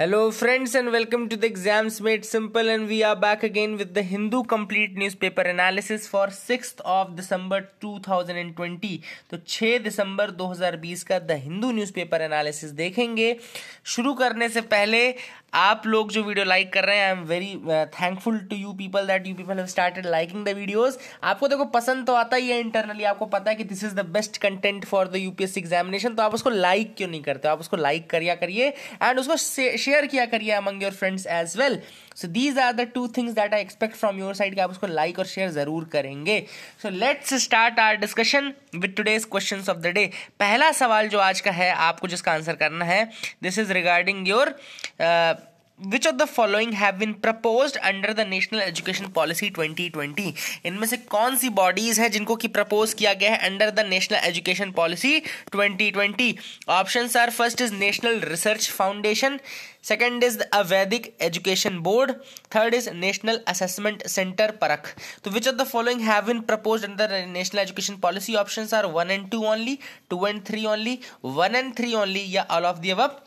Hello friends and welcome to the exams made simple and we are back again with the Hindu complete newspaper analysis for six of December 2020 तो 6 दिसंबर 2020 का the Hindu newspaper analysis देखेंगे शुरू करने से पहले आप लोग जो वीडियो लाइक कर रहे हैं I am very thankful to you people that you people have started liking the videos आपको देखो पसंद तो आता ही है इंटरनली आपको पता है कि this is the best content for the UPSC examination तो आप उसको लाइक क्यों नहीं करते आप उसको लाइक करिया करिए एंड उसको शेयर किया करिए among your friends as well so these are the two things that I expect from your side कि आप उसको लाइक और शेयर जरूर करेंगे so let's start our discussion with today's question of the day पहला सवाल जो आज का है आपको जिसका आंसर करना है this is regarding your which of the following have been proposed under the National Education Policy 2020 इनमें से कौन सी बॉडीज है जिनको कि प्रपोज किया गया है under the National Education Policy 2020 options are first is National Research Foundation second is the अवैधिक education board third is National Assessment Centre Parakh तो which of the following have been propose under National Education Policy option are one and two only two and three only one and three only या all of the अब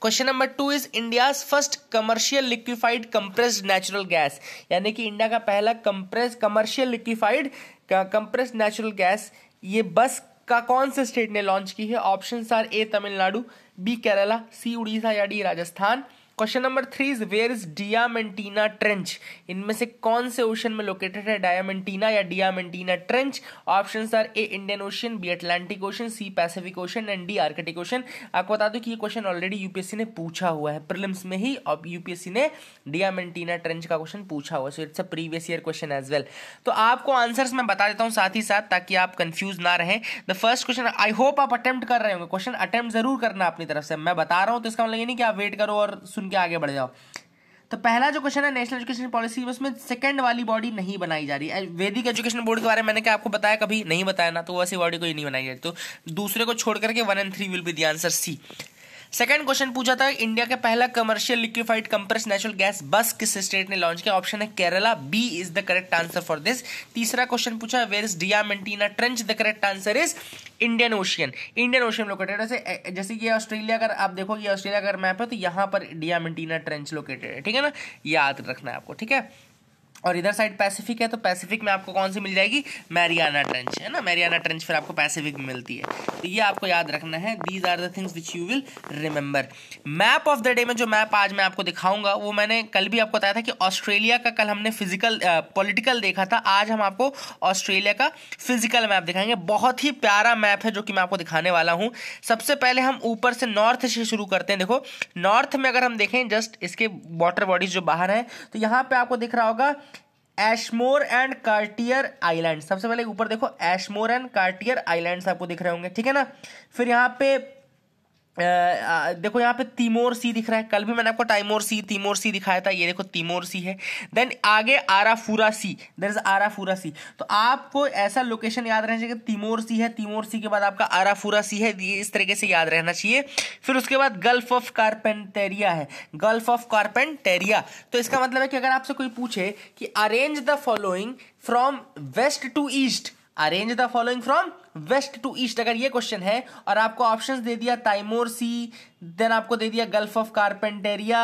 question number two is India first commercial liquefied compressed natural gas यानी कि India का पहला compress commercial liquefied compressed natural gas ये bus का कौन से स्टेट ने लॉन्च की है option are A Tamil Nadu B Kerala C Orissa या D Rajasthan question number three is where is Diamantina trench इनमें से कौन से ओशन में लोकेटेड है डायामेंटीना या Diamantina Trench option are A Indian Ocean B Atlantic Ocean C Pacific Ocean and D Arctic Ocean आपको बता दूं कि ये क्वेश्चन ऑलरेडी यूपीएससी ने पूछा हुआ है प्रिलिम्स में ही अब यूपीएससी ने डियामेंटीना ट्रेंच का क्वेश्चन पूछा हुआ है so it's a previous year question as well तो आपको आंसर्स मैं बता देता हूँ साथ ही साथ ताकि आप कंफ्यूज ना रहे the first question I hope आप अटेम्प्ट कर रहे होंगे क्वेश्चन अटेम्प्ट जरूर करना अपनी तरफ से मैं बता रहा हूँ तो इसका मतलब ये नहीं कि आप वेट करो और सुन के आगे बढ़ जाओ तो पहला जो क्वेश्चन है नेशनल एजुकेशन पॉलिसी उसमें सेकंड वाली बॉडी नहीं बनाई जा रही है वैदिक एजुकेशन बोर्ड के बारे में मैंने क्या आपको बताया कभी नहीं बताया ना तो वैसी बॉडी कोई नहीं बनाई जा रही तो दूसरे को छोड़ करके one and three will be the answer C second question पूछा था इंडिया का पहला commercial liquefied compress natural gas bus किस स्टेट ने लॉन्च किया ऑप्शन है Kerala B is the correct answer for this तीसरा क्वेश्चन पूछा where is Diamantina Trench the correct answer is Indian Ocean Indian Ocean located है जैसे कि ऑस्ट्रेलिया अगर आप ये ऑस्ट्रेलिया अगर मैप है तो यहाँ पर डियामेंटीना ट्रेंच लोकेटेड है ठीक है ना याद रखना है आपको ठीक है और इधर साइड पैसिफिक है तो पैसिफिक में आपको कौन सी मिल जाएगी मैरियाना ट्रेंच है ना मैरियाना ट्रेंच फिर आपको पैसिफिक में मिलती है तो ये आपको याद रखना है these are the things which you will remember map of the day में जो मैप आज मैं आपको दिखाऊंगा वो मैंने कल भी आपको बताया था कि ऑस्ट्रेलिया का कल हमने फिजिकल पॉलिटिकल देखा था आज हम आपको ऑस्ट्रेलिया का फिजिकल मैप दिखाएंगे बहुत ही प्यारा मैप है जो कि मैं आपको दिखाने वाला हूँ सबसे पहले हम ऊपर से नॉर्थ से शुरू करते हैं देखो नॉर्थ में अगर हम देखें जस्ट इसके वाटर बॉडीज जो बाहर हैं तो यहाँ पर आपको दिख रहा होगा एशमोर एंड कार्टियर आइलैंड सबसे पहले ऊपर देखो एशमोर एंड कार्टियर आइलैंड्स आपको दिख रहे होंगे ठीक है ना फिर यहाँ पे देखो यहाँ पे तिमोर सी दिख रहा है कल भी मैंने आपको टाइमोर सी तिमोर सी दिखाया था ये देखो तिमोर सी है देन आगे आराफूरा सी देर इज आराफूरा सी तो आपको ऐसा लोकेशन याद रहना चाहिए तिमोर सी है तिमोर सी के बाद आपका आराफूरा सी है ये इस तरीके से याद रहना चाहिए फिर उसके बाद गल्फ ऑफ कारपेंटेरिया है गल्फ ऑफ कारपेंटेरिया तो इसका मतलब है कि अगर आपसे कोई पूछे कि arrange the following from west to east arrange the following from west to east अगर ये क्वेश्चन है और आपको ऑप्शंस दे दिया ताइमोर सी देन आपको दे दिया गल्फ ऑफ कारपेंटेरिया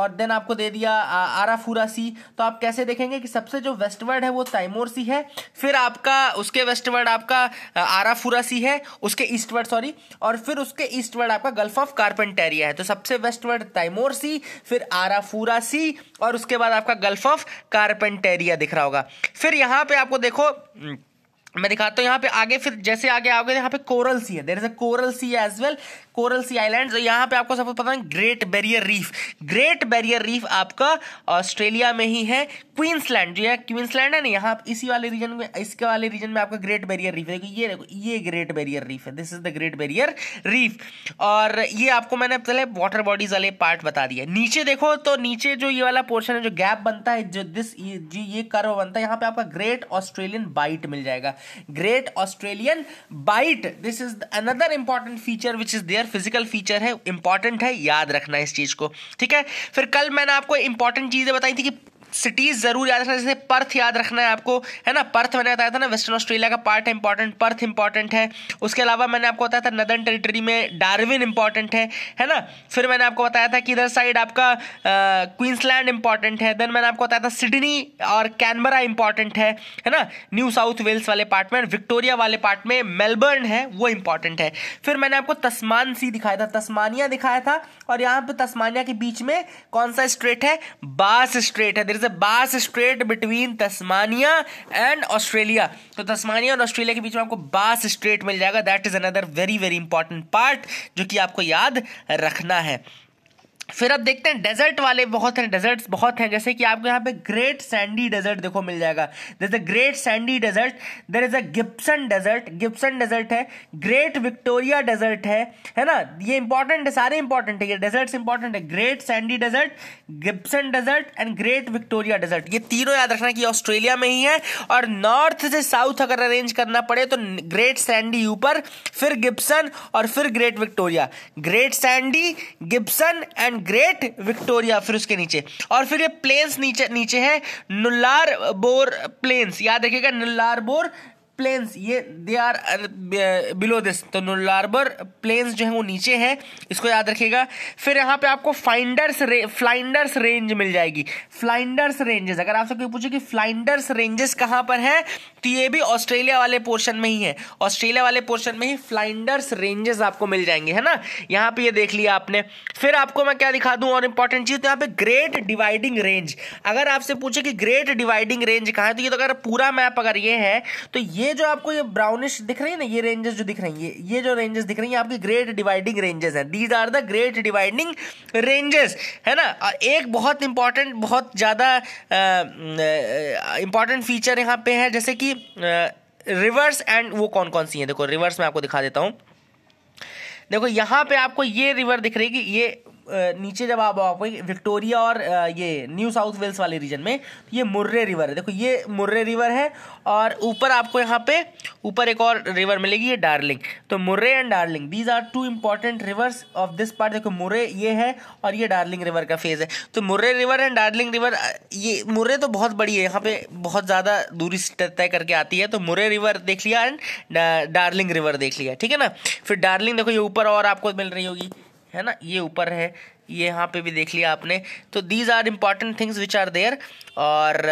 और देन आपको दे दिया आराफूरा सी तो आप कैसे देखेंगे कि सबसे जो वेस्टवर्ड है वो ताइमोर सी है फिर आपका उसके वेस्टवर्ड आपका आराफूरा सी है उसके ईस्टवर्ड सॉरी और फिर उसके ईस्टवर्ड आपका गल्फ ऑफ कारपेंटेरिया है तो सबसे वेस्टवर्ड ताइमोर सी फिर आराफूरा सी और उसके बाद आपका गल्फ ऑफ कारपेंटेरिया दिख रहा होगा फिर यहाँ पे आपको देखो हम्म, मैं दिखाता हूँ यहाँ पे आगे फिर जैसे आगे आओगे यहाँ पे कोरल सी है there is a Coral Sea as well Coral Sea island तो यहाँ पे आपको सबको पता है Great Barrier Reef Great Barrier Reef आपका ऑस्ट्रेलिया में ही है क्वींसलैंड जो है क्वींसलैंड है ना यहाँ इसी वाले रीजन में इसके वाले रीजन में आपका ग्रेट बैरियर रीफ है देखो ये देखो ये ग्रेट बैरियर रीफ है this is the Great Barrier Reef और ये आपको मैंने पहले वाटर बॉडीज वाले पार्ट बता दिया नीचे देखो तो नीचे जो ये वाला पोर्शन है जो गैप बनता है जो दिस ये, ये कर्व बनता है यहाँ पे आपका ग्रेट ऑस्ट्रेलियन बाइट मिल जाएगा Great Australian Bight this is another important feature which is there physical feature है इंपॉर्टेंट है याद रखना इस चीज़ को ठीक है फिर कल मैंने आपको इंपॉर्टेंट चीज़ें बताई थी कि सिटीज जरूर याद रखना जैसे पर्थ याद रखना है आपको है ना पर्थ मैंने बताया था ना वेस्टर्न ऑस्ट्रेलिया का पार्ट है इंपॉर्टेंट पर्थ इंपॉर्टेंट है उसके अलावा मैंने आपको बताया था नदर्न टेरिटरी में डार्विन इंपॉर्टेंट है है ना फिर मैंने आपको बताया था कि इधर साइड आपका क्वींसलैंड इंपॉर्टेंट है देन मैंने आपको बताया था सिडनी और कैनबरा इंपॉर्टेंट है है ना न्यू साउथ वेल्स वाले पार्ट में विक्टोरिया वाले पार्ट में मेलबर्न है वो इंपॉर्टेंट है फिर मैंने आपको तस्मान सी दिखाया था तस्मानिया दिखाया था और यहाँ पर तस्मानिया के बीच में कौन सा स्ट्रेट है बास स्ट्रेट है is a Bass Strait between Tasmania and Australia तो तस्मानिया और ऑस्ट्रेलिया के बीच में आपको बास स्ट्रेट मिल जाएगा that is another very very important part जो कि आपको याद रखना है फिर अब देखते हैं डेजर्ट वाले बहुत हैं डेजर्ट्स बहुत हैं जैसे कि आपको यहाँ पे ग्रेट सैंडी डेजर्ट देखो मिल जाएगा there is a Great Sandy Desert there is a Gibson Desert Gibson Desert है ग्रेट विक्टोरिया डेजर्ट है है ना ये इंपॉर्टेंट है सारे इंपॉर्टेंट है ये डेजर्ट्स इंपॉर्टेंट है Great Sandy Desert Gibson Desert and Great Victoria Desert ये तीनों याद रखना कि ऑस्ट्रेलिया में ही है और नॉर्थ से साउथ अगर अरेंज करना पड़े तो ग्रेट सैंडी ऊपर फिर गिप्सन और फिर Great Victoria Great Sandy Gibson and Great Victoria फिर उसके नीचे और फिर ये प्लेन्स नीचे नीचे है नुल्लार बोर प्लेन्स याद रखिएगा नुल्लार बोर प्लेन्स ये दे आर बिलो दिस तो लार्बर प्लेन्स जो है वो नीचे है इसको याद रखिएगा फिर यहाँ पे आपको फाइंडर्स रे फ्लाइंडर्स रेंज मिल जाएगी फ्लाइंडर्स रेंजेस अगर आपसे कोई पूछे कि फ्लाइंडर्स रेंजेस कहाँ पर है तो ये भी ऑस्ट्रेलिया वाले पोर्शन में ही है ऑस्ट्रेलिया वाले पोर्शन में ही फ्लाइंडर्स रेंजेस आपको मिल जाएंगे है ना यहाँ पर ये देख लिया आपने फिर आपको मैं क्या दिखा दूँ और इंपॉर्टेंट चीज़ तो यहाँ पर ग्रेट डिवाइडिंग रेंज अगर आपसे पूछे कि ग्रेट डिवाइडिंग रेंज कहाँ है तो ये तो अगर पूरा मैप अगर ये है तो ये जो आपको ये ब्राउनिश दिख रही है ना ये रेंजेस जो दिख रही है ये ये जो रेंजेस दिख रही है आपकी ग्रेट डिवाइडिंग रेंजेस हैं these are the Great Dividing Ranges है ना एक बहुत इंपॉर्टेंट बहुत ज़्यादा इंपॉर्टेंट फीचर यहाँ पे है जैसे कि रिवर्स एंड वो कौन कौन सी है देखो रिवर्स में आपको दिखा देता हूँ देखो यहाँ पे आपको ये रिवर दिख रही है कि ये नीचे जब आप आओगे विक्टोरिया और ये न्यू साउथ वेल्स वाले रीजन में तो ये मुर्रे रिवर है देखो ये मुर्रे रिवर है और ऊपर आपको यहाँ पे ऊपर एक और रिवर मिलेगी ये डार्लिंग तो Murray and Darling these are two important rivers of this part देखो मुर्रे ये है और ये डार्लिंग रिवर का फेज है तो Murray river and Darling river ये मुर्रे तो बहुत बड़ी है यहाँ पे बहुत ज़्यादा दूरी तय करके आती है तो मुरे रिवर देख लिया एंड डार्लिंग रिवर देख लिया ठीक है ना फिर डार्लिंग देखो ये ऊपर और आपको मिल रही होगी है ना ये ऊपर है ये यहाँ पे भी देख लिया आपने तो these are important things which are there और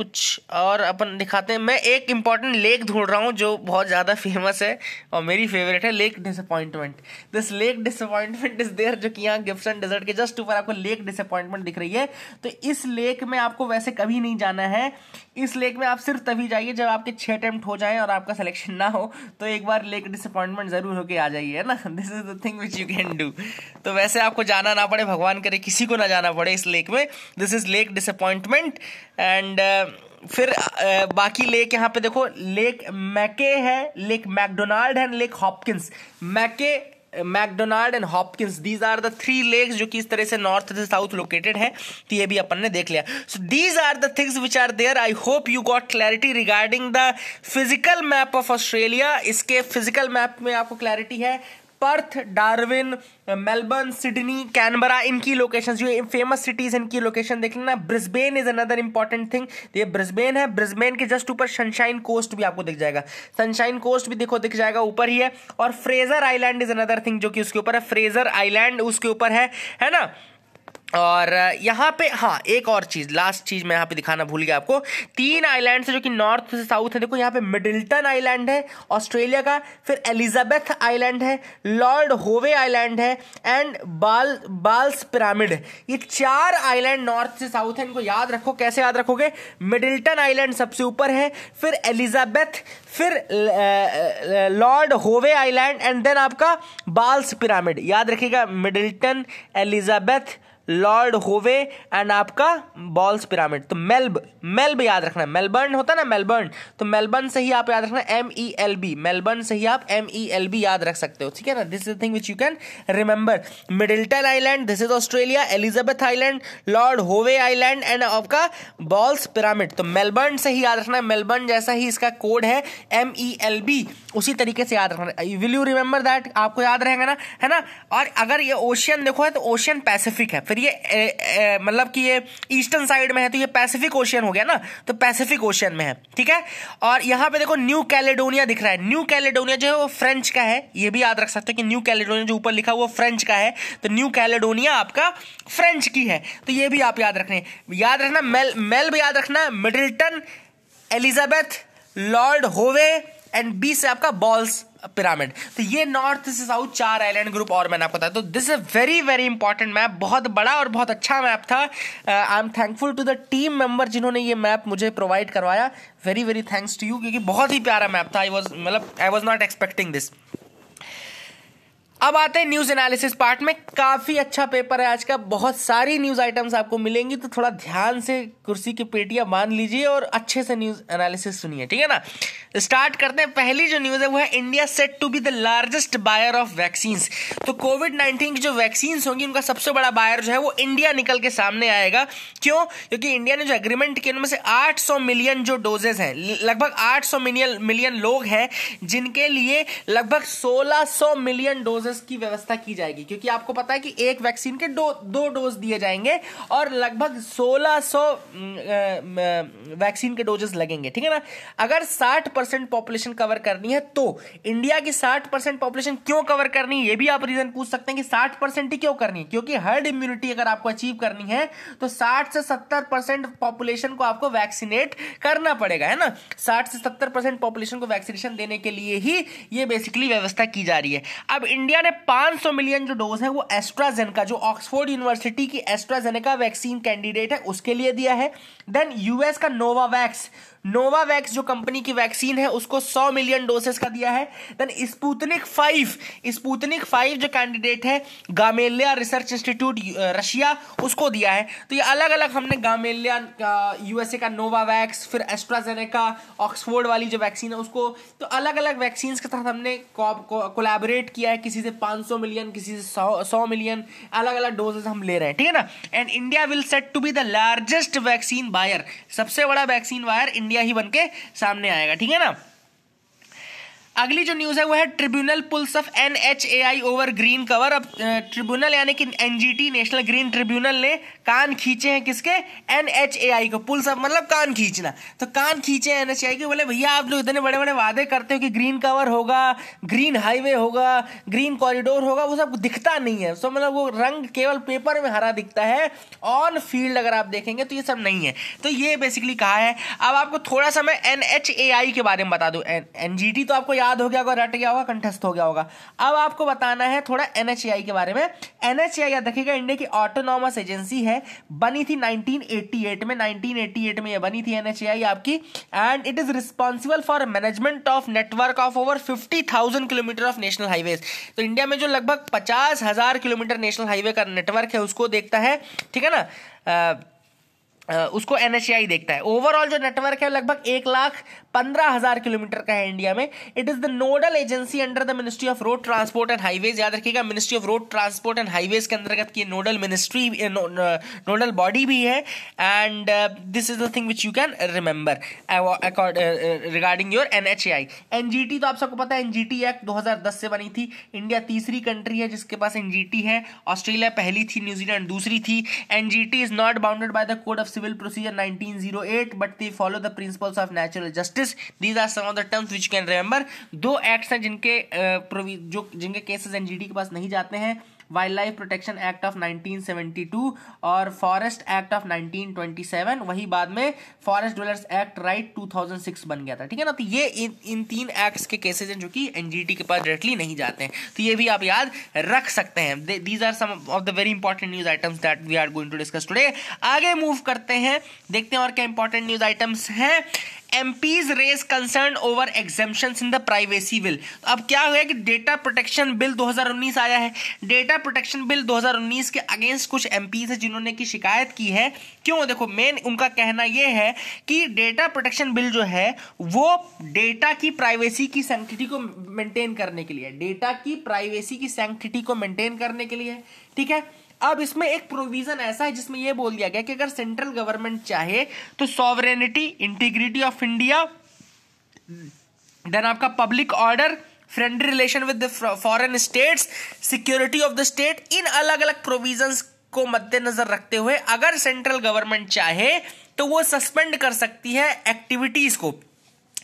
कुछ और अपन दिखाते हैं मैं एक इम्पॉर्टेंट लेक ढूंढ रहा हूँ जो बहुत ज़्यादा फेमस है और मेरी फेवरेट है Lake Disappointment this Lake Disappointment is there जो कि यहाँ एंड डेजर्ट के जस्ट ऊपर आपको लेक डिसअपॉइंटमेंट दिख रही है तो इस लेक में आपको वैसे कभी नहीं जाना है इस लेक में आप सिर्फ तभी जाइए जब आपके छः अटैम्प्ट हो जाए और आपका सिलेक्शन ना हो तो एक बार लेक डिसअपॉइंटमेंट ज़रूर होकर आ जाइए है ना this is the thing which you can do तो वैसे आपको जाना ना पड़े भगवान करे किसी को ना जाना पड़े इस लेक में this is Lake Disappointment and फिर uh, बाकी लेक यहाँ पे देखो लेक मैके है लेक मैकडोनाल्ड है Lake Hopkins Mackay Macdonald and Hopkins these are the three lakes जो कि इस तरह से नॉर्थ से साउथ लोकेटेड है तो ये भी अपन ने देख लिया so these are the things which are there I hope you got clarity regarding the physical map of Australia इसके फिजिकल मैप में आपको क्लैरिटी है Perth Darwin Melbourne Sydney Canberra इनकी लोकेशन जो फेमस सिटीज इनकी लोकेशन देख लेना Brisbane is another important thing ये ब्रिस्बेन है ब्रिस्बेन के जस्ट ऊपर सनशाइन कोस्ट भी आपको दिख जाएगा सनशाइन कोस्ट भी देखो दिख जाएगा ऊपर ही है और Fraser Island is another thing जो कि उसके ऊपर है फ्रेजर आइलैंड उसके ऊपर है है ना और यहाँ पे हाँ एक और चीज़ लास्ट चीज़ मैं यहाँ पे दिखाना भूल गया आपको तीन आइलैंड्स जो कि नॉर्थ से साउथ है देखो यहाँ पे मिडिल्टन आइलैंड है ऑस्ट्रेलिया का फिर एलिजाबेथ आइलैंड है लॉर्ड होवे आइलैंड है एंड बाल बाल्स पिरामिड ये चार आइलैंड नॉर्थ से साउथ है इनको याद रखो कैसे याद रखोगे मिडिल्टन आइलैंड सबसे ऊपर है फिर एलिजाबेथ फिर Lord Howe Island and then आपका बाल्स पिरामिड याद रखिएगा Middleton Elizabeth Lord Howe and आपका बॉल्स पिरामिड तो मेल्ब मेल्ब याद रखना है मेलबर्न होता है ना मेलबर्न तो मेलबर्न से ही आप याद रखना M E e L B Melbourne से ही आप एम ई एल बी याद रख सकते हो ठीक है ना this is thing which you can remember Middleton Island this is Australia Elizabeth Island Lord Howe Island and आपका बॉल्स पिरामिड तो मेलबर्न से ही याद रखना है मेलबर्न जैसा ही इसका कोड है एम ई एल बी उसी तरीके से याद रखना विल यू रिमेंबर दैट आपको याद रहेगा ना है ना और अगर ये ओशियन देखो है तो ओशियन पैसिफिक है फिर ये मतलब कि ये ईस्टर्न साइड में है तो ये पैसिफिक ओशियन हो गया ना तो पैसिफिक ओशियन में है ठीक है और यहाँ पे देखो न्यू कैलेडोनिया दिख रहा है न्यू कैलेडोनिया जो है वो फ्रेंच का है ये भी याद रख सकते हो कि न्यू कैलेडोनिया जो ऊपर लिखा वो फ्रेंच का है तो न्यू कैलेडोनिया आपका फ्रेंच की है तो ये भी आप याद रखने याद रखना मेल मेल भी याद रखना Middleton Elizabeth Lord Howe and B से आपका बॉल्स पिरामिड तो ये नॉर्थ से साउथ चार आइलैंड ग्रुप और मैंने आपको बताया तो this is very very important map बहुत बड़ा और बहुत अच्छा मैप था I am thankful to the team member जिन्होंने ये मैप मुझे प्रोवाइड करवाया very very thanks to you क्योंकि बहुत ही प्यारा मैप था आई वॉज मतलब I was not expecting this अब आते हैं न्यूज एनालिसिस पार्ट में काफी अच्छा पेपर है आज का बहुत सारी न्यूज आइटम्स आपको मिलेंगी तो थोड़ा ध्यान से कुर्सी की पेटियां बांध लीजिए और अच्छे से न्यूज एनालिसिस सुनिए ठीक है ना स्टार्ट करते हैं पहली जो न्यूज है वो है India set to be the largest buyer of vaccine तो कोविड नाइन्टीन की जो वैक्सीन होंगी उनका सबसे बड़ा बायर जो है वो इंडिया निकल के सामने आएगा क्यों क्योंकि इंडिया ने जो एग्रीमेंट किया उनमें से आठ मिलियन जो डोजेज हैं लगभग आठ मिलियन मिलियन लोग हैं जिनके लिए लगभग सोलह मिलियन डोजेज डोजेस की व्यवस्था की जाएगी क्योंकि आपको पता है कि एक वैक्सीन के दो दो डोज दिए जाएंगे और लगभग 1600 वैक्सीन के डोजेस लगेंगे ठीक है ना अगर 60 परसेंट पॉपुलेशन कवर करनी है तो इंडिया की 60 परसेंट पॉपुलेशन क्यों कवर करनी है ये भी आप रीजन पूछ सकते हैं कि 60 परसेंट ही क्यों करनी है क्योंकि हर्ड इम्यूनिटी अगर आपको अचीव करनी है तो 60 से 70 परसेंट पॉपुलेशन को आपको वैक्सीनेट करना पड़ेगा है ना 60 से 70 परसेंट पॉपुलेशन को वैक्सीनेशन देने के लिए ही ये बेसिकली व्यवस्था की जा रही है अब इंडिया ने 500 मिलियन जो डोज है वो एस्ट्राजेनेका जो ऑक्सफोर्ड यूनिवर्सिटी की एस्ट्राजेनेका वैक्सीन कैंडिडेट है उसके लिए दिया है देन यूएस का नोवावैक्स नोवावैक्स जो कंपनी की वैक्सीन है उसको 100 मिलियन डोसेस का दिया है then Sputnik five Sputnik five जो कैंडिडेट है गामेलिया रिसर्च इंस्टीट्यूट रशिया उसको दिया है तो ये अलग अलग हमने गामेलिया यूएसए का नोवावैक्स फिर एस्ट्राजेनेका ऑक्सफोर्ड वाली जो वैक्सीन है उसको तो अलग अलग वैक्सीन के साथ हमने को, किया है किसी से पाँच मिलियन किसी से सौ मिलियन अलग अलग डोजेज हम ले रहे हैं ठीक है ना and India will set to be the largest vaccine buyer सबसे बड़ा वैक्सीन बायर इंडिया ही बन के सामने आएगा ठीक है ना अगली जो न्यूज़ है वो है tribunal pulls of N H over green cover अब ट्रिब्यूनल यानी कि एनजीटी नेशनल ग्रीन ट्रिब्यूनल ने कान खींचे हैं किसके एन एच ए आई को पुल सब मतलब कान खींचना तो कान खींचे एन एच ए आई के बोले भैया आप लोग इतने बड़े बड़े वादे करते हो कि ग्रीन कवर होगा ग्रीन हाईवे होगा ग्रीन कॉरिडोर होगा वो सब दिखता नहीं है सो मतलब वो रंग केवल पेपर में हरा दिखता है ऑन फील्ड अगर आप देखेंगे तो ये सब नहीं है तो ये बेसिकली कहा है अब आपको थोड़ा सा मैं एन एच ए आई के बारे में बता दूँ एन जी टी तो आपको याद हो गया होगा रट गया होगा कंठस्थ हो गया होगा अब आपको बताना है थोड़ा एन एच ए आई के बारे में एन एच ए आई याद रखिएगा इंडिया की ऑटोनॉमस एजेंसी है बनी थी 1988 में 1988 में ये बनी थी एनएचएआई आपकी and it is responsible for management of network of over 50,000 kilometre of national highway तो इंडिया में जो लगभग पचास हजार किलोमीटर नेशनल हाईवे का नेटवर्क है उसको देखता है ठीक है ना आ, उसको एन देखता है ओवरऑल जो नेटवर्क है लगभग एक लाख पंद्रह हजार किलोमीटर का है इंडिया में it is the nodal agency under the Ministry of Road Transport and Highways याद रखिएगा Ministry of Road Transport and Highways के अंतर्गत की नोडल मिनिस्ट्री नोडल बॉडी भी है and this is the thing which you can remember regarding your N H I N G T तो आप सबको पता है एन जी टी एक्ट दो हजार दस से बनी थी इंडिया तीसरी कंट्री है जिसके पास एन जी टी है ऑस्ट्रेलिया पहली थी न्यूजीलैंड दूसरी थी N G T is not bounded by the code of civil procedure nineteen zero eight but they follow the principles of natural justice justice these are some of the terms which can remember दो acts हैं जिनके जो जिनके cases एनजीडी के पास नहीं जाते हैं wild life protection act of 1972 और फॉरेस्ट एक्ट ऑफ 1927 वही बाद में फॉरेस्ट डोलर्स एक्ट राइट 2006 बन गया था ठीक है ना तो ये इन इन तीन एक्ट्स के केसेज हैं जो कि एनजीटी के पास डायरेक्टली नहीं जाते हैं तो ये भी आप याद रख सकते हैं these are some of the very important news items that we are going to discuss today आगे मूव करते हैं देखते हैं और क्या इंपॉर्टेंट न्यूज आइटम्स हैं MPs raise concern over exemption in the privacy bill अब क्या हुआ कि डेटा प्रोटेक्शन बिल 2019 आया है डेटा प्रोटेक्शन बिल 2019 के अगेंस्ट कुछ एमपीज है जिन्होंने की शिकायत की है क्यों देखो मेन उनका कहना यह है कि डेटा प्रोटेक्शन बिल जो है वो डेटा की प्राइवेसी की सैंक्टिटी को मेंटेन करने के लिए डेटा की प्राइवेसी की सैंक्टिटी को मेंटेन करने के लिए ठीक है अब इसमें एक प्रोविजन ऐसा है जिसमें यह बोल दिया गया कि अगर सेंट्रल गवर्नमेंट चाहे तो sovereignty integrity of India then आपका public order friendly relation with foreign states security of the state इन अलग अलग प्रोविजंस को मद्देनजर रखते हुए अगर सेंट्रल गवर्नमेंट चाहे तो वो सस्पेंड कर सकती है एक्टिविटीज को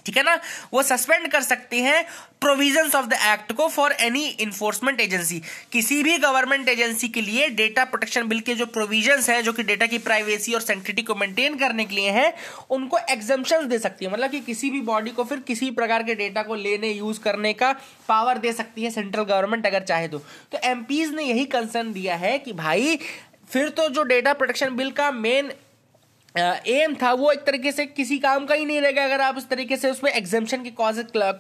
ठीक है ना वो सस्पेंड कर सकती है प्रोविजंस ऑफ द एक्ट को फॉर एनी इन्फोर्समेंट एजेंसी किसी भी गवर्नमेंट एजेंसी के लिए डेटा प्रोटेक्शन बिल के जो प्रोविजंस हैं जो कि डेटा की प्राइवेसी और सेंटिटी को मेंटेन करने के लिए हैं उनको एग्जम्पन दे सकती है मतलब कि किसी भी बॉडी को फिर किसी प्रकार के डेटा को लेने यूज करने का पावर दे सकती है सेंट्रल गवर्नमेंट अगर चाहे तो, तो ने यही कंसर्न दिया है कि भाई फिर तो जो डेटा प्रोटेक्शन बिल का मेन एम था वो एक तरीके से किसी काम का ही नहीं रहेगा अगर आप उस तरीके से उसमें एग्जामेशन के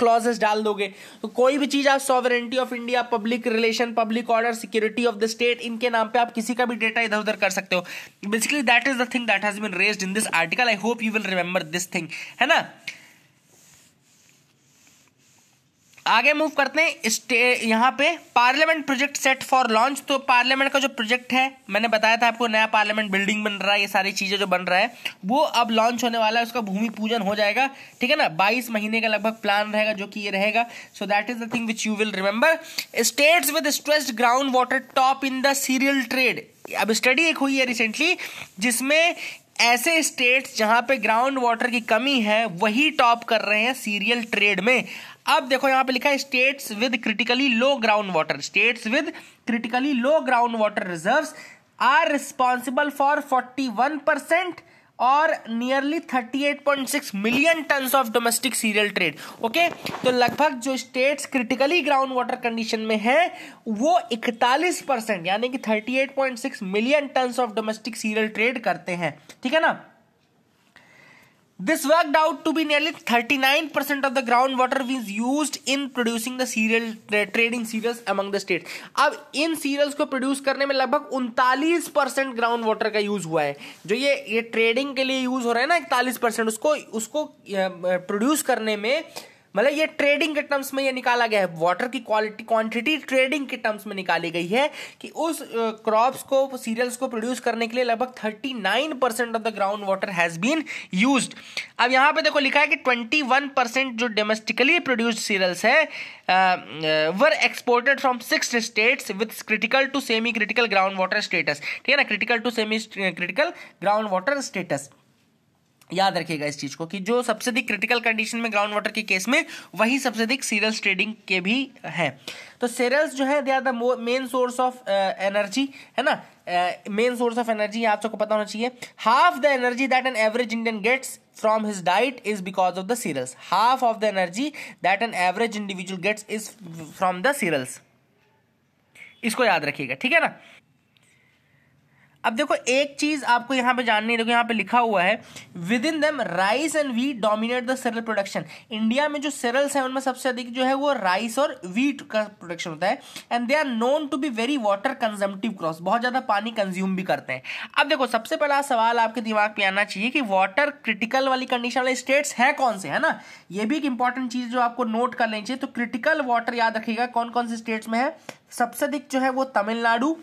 क्लॉजेस डाल दोगे तो कोई भी चीज़ आप sovereignty of India public relation public order security of the state इनके नाम पे आप किसी का भी डेटा इधर उधर कर सकते हो basically that is the thing that has been raised in this article I hope you will remember this thing है ना आगे मूव करते हैं स्टे यहाँ पे Parliament project set for launch तो पार्लियामेंट का जो प्रोजेक्ट है मैंने बताया था आपको नया पार्लियामेंट बिल्डिंग बन रहा है ये सारी चीज़ें जो बन रहा है वो अब लॉन्च होने वाला है उसका भूमि पूजन हो जाएगा ठीक है ना 22 महीने का लगभग प्लान रहेगा जो कि ये रहेगा so that is the thing which you will remember states with stressed ground water top in the cereal trade अब स्टडी एक हुई है रिसेंटली जिसमें ऐसे स्टेट्स जहां पे ग्राउंड वाटर की कमी है वही टॉप कर रहे हैं सीरियल ट्रेड में अब देखो यहां पे लिखा है states with critically low ground water states with critically low ground water reserve are responsible for forty one percent और nearly thirty eight point six million tonnes of domestic cereal trade okay तो लगभग जो states critically ground water condition में है वो इकतालीस percent यानी कि thirty eight point six million tonnes of domestic cereal trade करते हैं ठीक है ना This worked out to be nearly 39% of the groundwater was used in producing the cereal trading cereals among the states. अब इन cereals को produce करने में लगभग उनतालीस परसेंट ग्राउंड वाटर का यूज हुआ है जो ये ये ट्रेडिंग के लिए यूज हो रहा है ना इकतालीस परसेंट उसको उसको प्रोड्यूस करने में मतलब ये ट्रेडिंग के टर्म्स में ये निकाला गया है वाटर की क्वालिटी क्वांटिटी ट्रेडिंग के टर्म्स में निकाली गई है कि उस क्रॉप्स को सीरियल्स को प्रोड्यूस करने के लिए लगभग thirty nine percent of the ground water has been use अब यहाँ पे देखो लिखा है कि ट्वेंटी वन परसेंट जो डोमेस्टिकली प्रोड्यूस्ड सीरियल्स है were exported from six states with critical to semi critical ground water status ठीक है ना critical to semi critical ground water status याद रखिएगा इस चीज़ को कि जो सबसे अधिक क्रिटिकल कंडीशन में ग्राउंड वाटर के केस में वही सबसे अधिक सीरल ट्रेडिंग के भी है तो सीरल्स जो है they are the main source of energy है ना मेन सोर्स ऑफ एनर्जी आप सबको पता होना चाहिए half the energy that an average Indian gets from his diet is because of the cereals half of the energy that an average individual gets is from the cereals इसको याद रखिएगा ठीक है ना अब देखो एक चीज आपको यहाँ पे जाननी है देखो यहाँ पे लिखा हुआ है within them rice and wheat dominate the cereal production India में जो सेरल्स है उनमें सबसे अधिक जो है वो राइस और वीट का प्रोडक्शन होता है and they are known to be very water consumptive crops बहुत ज्यादा पानी कंज्यूम भी करते हैं अब देखो सबसे पहला सवाल आपके दिमाग पे आना चाहिए कि वाटर क्रिटिकल वाली कंडीशन वाले स्टेट्स हैं कौन से है ना ये भी एक इंपॉर्टेंट चीज जो आपको नोट कर लेनी चाहिए तो क्रिटिकल वाटर याद रखिएगा कौन कौन से स्टेट्स में है सबसे अधिक जो है वो तमिलनाडु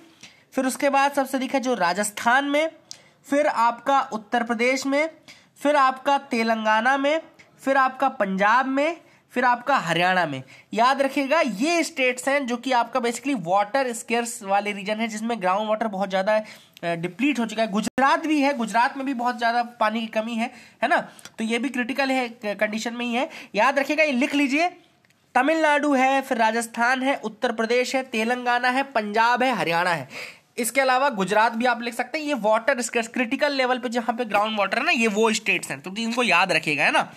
फिर उसके बाद सबसे अधिक है जो राजस्थान में फिर आपका उत्तर प्रदेश में फिर आपका तेलंगाना में फिर आपका पंजाब में फिर आपका हरियाणा में याद रखिएगा ये स्टेट्स हैं जो कि आपका बेसिकली वाटर स्केयर्स वाले रीजन है जिसमें ग्राउंड वाटर बहुत ज़्यादा डिप्लीट हो चुका है गुजरात भी है गुजरात में भी बहुत ज़्यादा पानी की कमी है है ना तो ये भी क्रिटिकल है कंडीशन में ही है याद रखिएगा ये लिख लीजिए तमिलनाडु है फिर राजस्थान है उत्तर प्रदेश है तेलंगाना है पंजाब है हरियाणा है इसके अलावा गुजरात भी आप लिख सकते हैं ये वाटर क्रिटिकल लेवल पे जहाँ पे ग्राउंड वाटर है ना ये वो स्टेट्स हैं तो इनको याद रखेगा है ना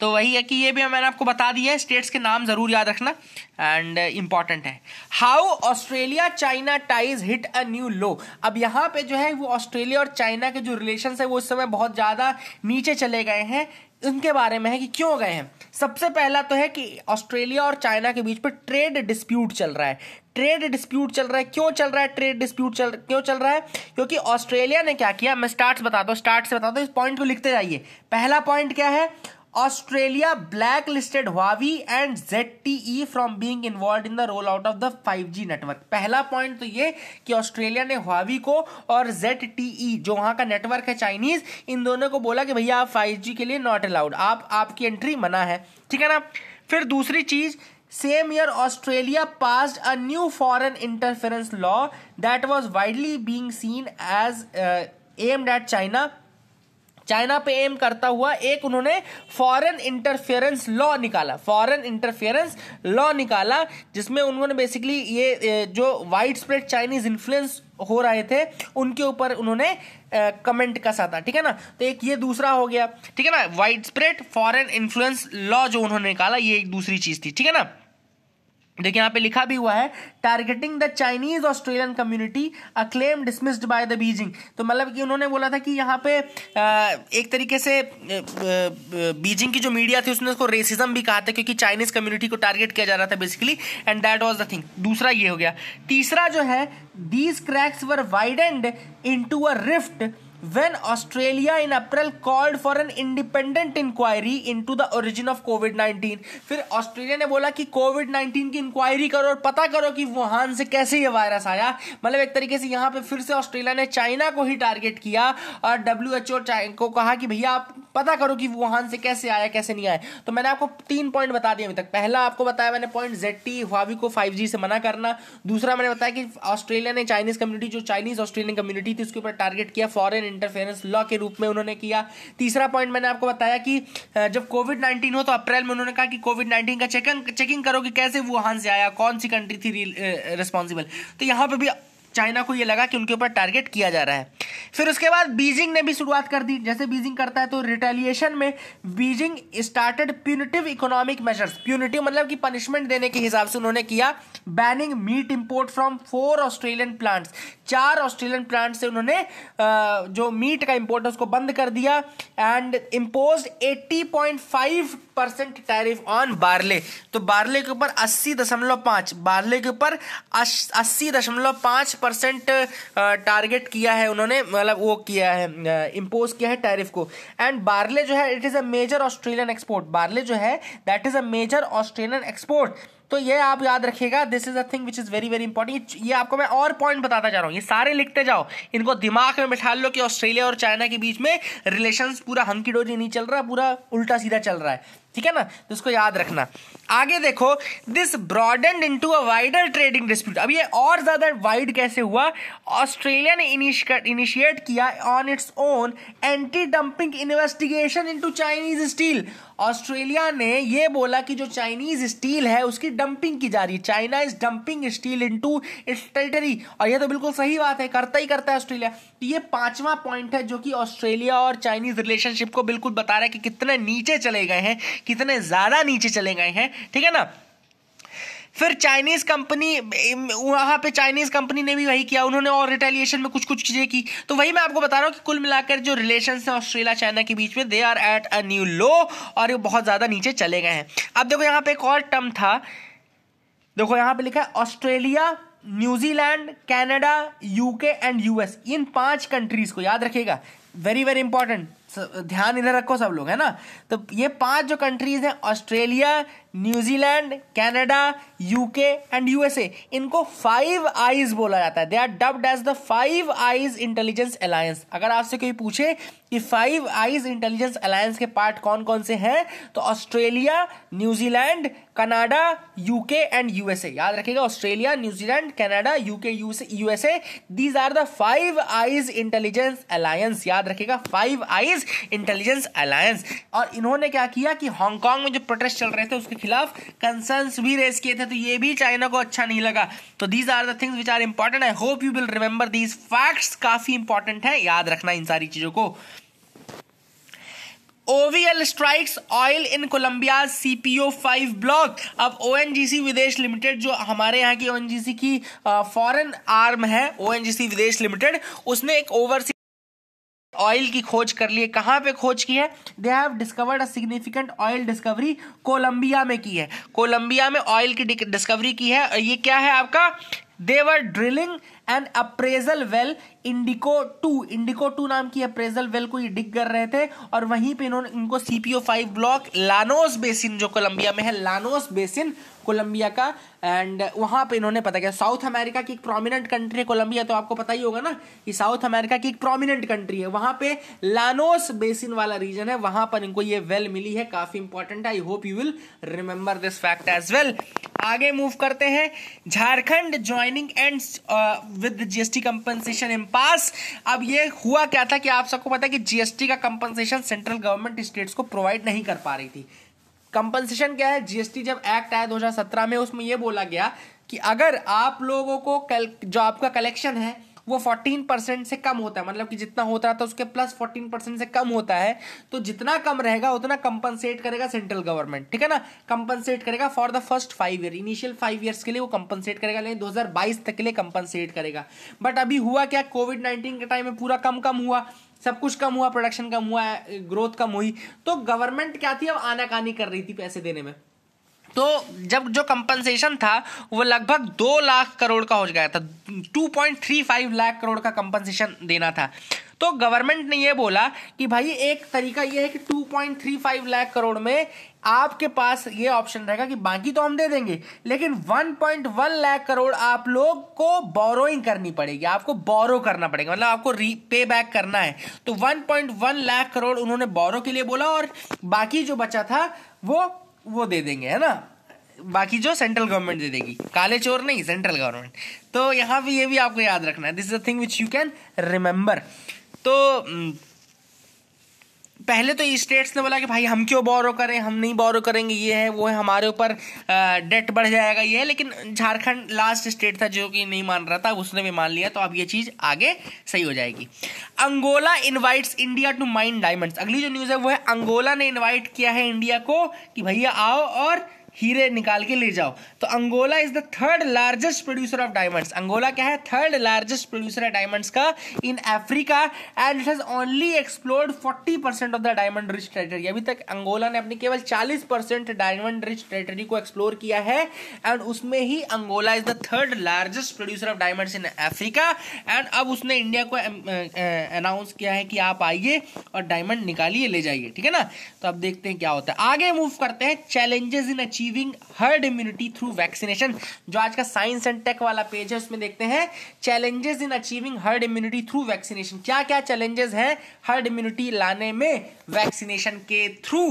तो वही है कि ये भी मैंने आपको बता दिया है स्टेट्स के नाम ज़रूर याद रखना एंड इम्पॉर्टेंट uh, है how Australia China ties hit a new low अब यहाँ पे जो है वो ऑस्ट्रेलिया और चाइना के जो रिलेशन है वो इस समय बहुत ज़्यादा नीचे चले गए हैं इनके बारे में है कि क्यों गए हैं सबसे पहला तो है कि ऑस्ट्रेलिया और चाइना के बीच पर ट्रेड डिस्प्यूट चल रहा है ट्रेड डिस्प्यूट चल रहा है क्यों चल रहा है ट्रेड डिस्प्यूट चल क्यों चल रहा है क्योंकि ऑस्ट्रेलिया ने क्या किया मैं स्टार्ट बता दो स्टार्ट से बता दो इस पॉइंट को लिखते जाइए पहला पॉइंट क्या है Australia blacklisted Huawei and Z T E from being involved in the roll out of the G network पहला पॉइंट तो ये कि ऑस्ट्रेलिया ने हुआवी को और जेड टी ई जो वहां का नेटवर्क है चाइनीज इन दोनों को बोला कि भैया आप फाइव जी के लिए नॉट अलाउड आप आपकी एंट्री मना है ठीक है ना फिर दूसरी चीज same year Australia pass a new foreign interference law that was widely being seen as aimed at China China पे एम करता हुआ एक उन्होंने फॉरेन इंटरफेरेंस लॉ निकाला फॉरेन इंटरफेरेंस लॉ निकाला जिसमें उन्होंने बेसिकली ये जो वाइड स्प्रेड चाइनीज इन्फ्लुएंस हो रहे थे उनके ऊपर उन्होंने कमेंट कसा था ठीक है ना तो एक ये दूसरा हो गया ठीक है ना wide spread foreign influence law जो उन्होंने निकाला ये एक दूसरी चीज थी ठीक है ना देखिए यहाँ पे लिखा भी हुआ है targeting the Chinese Australian community a claim dismissed by the Beijing तो मतलब कि उन्होंने बोला था कि यहाँ पे एक तरीके से बीजिंग की जो मीडिया थी उसने उसको रेसिज्म भी कहा था क्योंकि चाइनीज कम्युनिटी को टारगेट किया जा रहा था basically and that was the thing दूसरा ये हो गया तीसरा जो है these cracks were widened into a rift when Australia in April called for an independent inquiry into the origin of COVID-19 फिर ऑस्ट्रेलिया ने बोला कि कोविड-19 की इंक्वायरी करो और पता करो कि वुहान से कैसे ये वायरस आया मतलब एक तरीके से यहाँ पे फिर से ऑस्ट्रेलिया ने चाइना को ही टारगेट किया और डब्ल्यू एच ओ को कहा कि भैया आप पता करो कि वुहान से कैसे आया कैसे नहीं आया तो मैंने आपको तीन पॉइंट बता दिए अभी तक पहला आपको बताया मैंने पॉइंट जेड टी हुआवी को फाइव जी से मना करना दूसरा मैंने बताया कि ऑस्ट्रेलिया ने चाइनीज कम्युनिटी जो चाइनीज ऑस्ट्रेलियन कम्युनिटी थी उसके ऊपर टारगेट किया फॉरन इंटरफेरेंस लॉ के रूप में उन्होंने किया तीसरा पॉइंट मैंने आपको बताया कि जब कोविड नाइन्टीन हो तो अप्रैल में उन्होंने कहा कि कोविड नाइन्टीन का चेकिंग चेकिंग करो कि कैसे वुहान से आया कौन सी कंट्री थी रिस्पॉन्सिबल तो यहाँ पर भी चाइना को ये लगा कि उनके ऊपर टारगेट किया जा रहा है फिर उसके बाद बीजिंग ने भी शुरुआत कर दी जैसे बीजिंग करता है तो रिटेलिएशन में Beijing started punitive economic measures punitive मतलब कि पनिशमेंट देने के हिसाब से उन्होंने किया banning meat import from four Australian plants चार ऑस्ट्रेलियन प्लांट से उन्होंने जो मीट का इंपोर्ट है उसको बंद कर दिया and impose eighty percent tariff on barley तो बार्ले के ऊपर अस्सी दशमलव पाँच बार्ले के ऊपर अस्सी दशमलव पाँच परसेंट टारगेट किया है उन्होंने मतलब वो किया है इम्पोज किया है टैरिफ को एंड बार्ले जो है it is a major Australian export barley जो है that is a major Australian export तो ये आप याद रखिएगा this is a thing which is very very important ये आपको मैं और पॉइंट बताता जा रहा हूँ ये सारे लिखते जाओ इनको दिमाग में बैठा लो कि ऑस्ट्रेलिया और चाइना के बीच में रिलेशन पूरा हंकी डोरी नहीं चल रहा पूरा उल्टा सीधा चल रहा है ठीक है ना तो इसको याद रखना आगे देखो this broadened to a wider trading dispute अब ये और ज़्यादा वाइड कैसे हुआ ऑस्ट्रेलिया ने इनिशिएट किया on its own anti dumping investigation to Chinese steel Australia ने यह बोला कि जो चाइनीज स्टील है उसकी डंपिंग की जा रही है China is dumping steel into its territory और यह तो बिल्कुल सही बात है करता ही करता है ऑस्ट्रेलिया तो ये पांचवा पॉइंट है जो कि ऑस्ट्रेलिया और चाइनीज रिलेशनशिप को बिल्कुल बता रहा है कि कितने नीचे चले गए हैं कितने ज़्यादा नीचे चले गए हैं ठीक है ना फिर चाइनीज़ कंपनी वहां पे चाइनीज़ कंपनी ने भी वही किया उन्होंने और रिटेलिएशन में कुछ कुछ चीज़ें की तो वही मैं आपको बता रहा हूँ कि कुल मिलाकर जो रिलेशन है ऑस्ट्रेलिया चाइना के बीच में they are at a new low और ये बहुत ज़्यादा नीचे चले गए हैं अब देखो यहां पे एक और टर्म था देखो यहाँ पे लिखा है Australia New Zealand Canada UK and US इन पांच कंट्रीज को याद रखिएगा वेरी वेरी इंपॉर्टेंट ध्यान इधर रखो सब लोग है ना तो ये पांच जो कंट्रीज हैं Australia New Zealand Canada UK and USA इनको फाइव आईज बोला जाता है they are dubbed as the five eyes intelligence alliance अगर आपसे कोई पूछे कि फाइव आईज इंटेलिजेंस अलायंस के पार्ट कौन कौन से हैं तो Australia New Zealand Canada UK and USA याद रखिएगा Australia New Zealand Canada UK USA these are the five eyes intelligence alliance याद रखिएगा फाइव आईज इंटेलिजेंस अलायंस और इन्होंने क्या किया कि हांगकांग में जो प्रोटेस्ट चल रहे थे उसके खिलाफ कंसर्न्स भी रेस किए थे तो ये भी चाइना को अच्छा नहीं लगा तो these are the things which are important I hope you will remember these facts काफ़ी इंपॉर्टेंट है याद रखना इन सारी चीज़ों को OVL strikes oil in Colombia CPO five block अब ओएनजीसी विदेश लिमिटेड जो हमारे यहाँ की ओएनजीसी की फॉरेन आर्म है ओएनजीसी विदेश लिमिटेड उसने एक ओवरसी ऑयल की खोज कर ली है कहाँ पे खोज की है they have discovered a significant oil discovery Colombia में की है कोलंबिया में ऑयल की डिस्कवरी की है ये क्या है आपका देवर drilling and appraisal well Indico two Indico two नाम की अप्रेजल वेल को ये डिग कर रहे थे और वहीं पे इन्होंने इनको CPO five block Llanos basin जो कोलंबिया में है लानोस बेसिन कोलंबिया का एंड वहां पे इन्होंने पता किया साउथ अमेरिका की एक प्रोमिनेंट कंट्री है कोलंबिया तो आपको पता ही होगा ना कि साउथ अमेरिका की एक प्रोमिनेंट कंट्री है वहां पे लानोस बेसिन वाला रीजन है वहां पर इनको ये वेल मिली है काफ़ी इंपॉर्टेंट है I hope you will remember this fact as well आगे मूव करते हैं Jharkhand joining and with GST compensation impact pass अब ये हुआ क्या था कि आप सबको पता है कि जीएसटी का कंपनसेशन सेंट्रल गवर्नमेंट स्टेट्स को प्रोवाइड नहीं कर पा रही थी कंपनसेशन क्या है जीएसटी जब एक्ट आया 2017 में उसमें यह बोला गया कि अगर आप लोगों को कल जो आपका कलेक्शन है वो फोर्टीन परसेंट से कम होता है मतलब कि जितना होता था उसके प्लस फोर्टीन परसेंट से कम होता है तो जितना कम रहेगा उतना कंपनसेट करेगा सेंट्रल गवर्नमेंट ठीक है ना कंपनसेट करेगा for the first five year initial five years के लिए वो कंपनसेट करेगा लेकिन दो तक के लिए कंपनसेट करेगा बट अभी हुआ क्या कोविड नाइन्टीन के टाइम में पूरा कम कम हुआ सब कुछ कम हुआ प्रोडक्शन कम हुआ ग्रोथ कम हुई तो गवर्नमेंट क्या थी अब आनाकानी कर रही थी पैसे देने में तो जब जो कंपनसेशन था वो लगभग दो लाख करोड़ का हो गया था two point three five lakh crore का कंपनसेशन देना था तो गवर्नमेंट ने ये बोला कि भाई एक तरीका ये है कि two point three five lakh crore में आपके पास ये ऑप्शन रहेगा कि बाकी तो हम दे देंगे लेकिन one point one lakh crore आप लोग को बोरोइंग करनी पड़ेगी आपको बोरो करना पड़ेगा मतलब आपको री पे बैक करना है तो one point one lakh crore उन्होंने बोरो के लिए बोला और बाकी जो बचा था वो वो दे देंगे है ना बाकी जो सेंट्रल गवर्नमेंट दे देगी काले चोर नहीं सेंट्रल गवर्नमेंट तो यहाँ भी ये भी आपको याद रखना है this is a thing which you can remember तो हम्म, पहले तो स्टेट्स ने बोला कि भाई हम क्यों बोरो करें हम नहीं बोरो करेंगे ये है वो है हमारे ऊपर डेट बढ़ जाएगा ये है लेकिन झारखंड लास्ट स्टेट था जो कि नहीं मान रहा था उसने भी मान लिया तो अब ये चीज़ आगे सही हो जाएगी Angola invites India to mine diamonds अगली जो न्यूज़ है वो है अंगोला ने इन्वाइट किया है इंडिया को कि भैया आओ और हीरे निकाल के ले जाओ तो Angola is the third largest producer of diamonds Angola क्या है थर्ड लार्जेस्ट प्रोड्यूसर है डायमंड्स का in Africa and it has only explored 40 percent of the diamond rich territory अभी तक अंगोला ने अपने केवल 40 परसेंट डायमंड रिच टेरिटरी को एक्सप्लोर किया है एंड उसमें ही Angola is the third largest producer of diamonds in Africa and अब उसने इंडिया को अनाउंस किया है कि आप आइए और डायमंड निकालिए ले जाइए ठीक है ना तो अब देखते हैं क्या होता है आगे मूव करते हैं challenges in achieve achieving herd immunity through vaccination जो आज का साइंस एंड टेक वाला पेज है उसमें देखते हैं challenges in achieving herd immunity through vaccination क्या क्या चैलेंजेस हैं हर्ड इम्यूनिटी लाने में वैक्सीनेशन के थ्रू